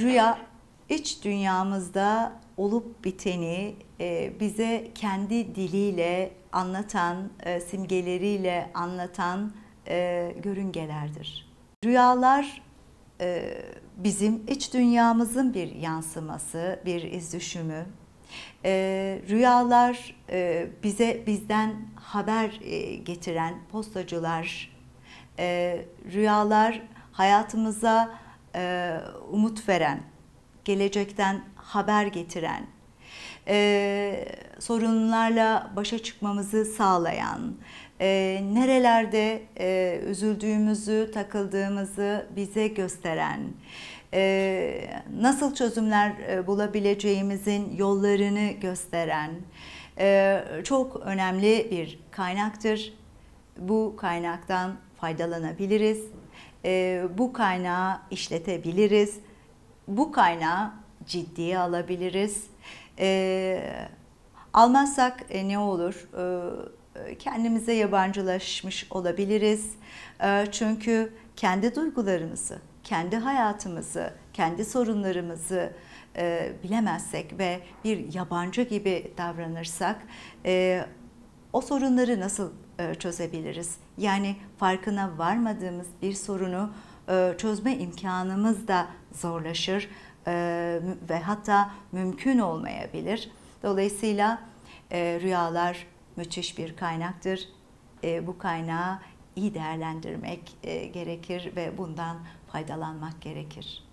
Rüya iç dünyamızda olup biteni e, bize kendi diliyle anlatan, e, simgeleriyle anlatan e, görüngelerdir. Rüyalar bizim iç dünyamızın bir yansıması, bir izdüşümü. Rüyalar bize bizden haber getiren postacılar, rüyalar hayatımıza e, umut veren, gelecekten haber getiren, e, sorunlarla başa çıkmamızı sağlayan, e, nerelerde e, üzüldüğümüzü, takıldığımızı bize gösteren, e, nasıl çözümler e, bulabileceğimizin yollarını gösteren e, çok önemli bir kaynaktır. Bu kaynaktan faydalanabiliriz e, bu kaynağı işletebiliriz. Bu kaynağı ciddiye alabiliriz. E, almazsak e, ne olur? E, kendimize yabancılaşmış olabiliriz. E, çünkü kendi duygularımızı, kendi hayatımızı, kendi sorunlarımızı e, bilemezsek ve bir yabancı gibi davranırsak e, o sorunları nasıl e, çözebiliriz? Yani farkına varmadığımız bir sorunu e, çözme imkanımız da zorlaşır e, ve hatta mümkün olmayabilir. Dolayısıyla e, rüyalar müthiş bir kaynaktır. E, bu kaynağı iyi değerlendirmek e, gerekir ve bundan faydalanmak gerekir.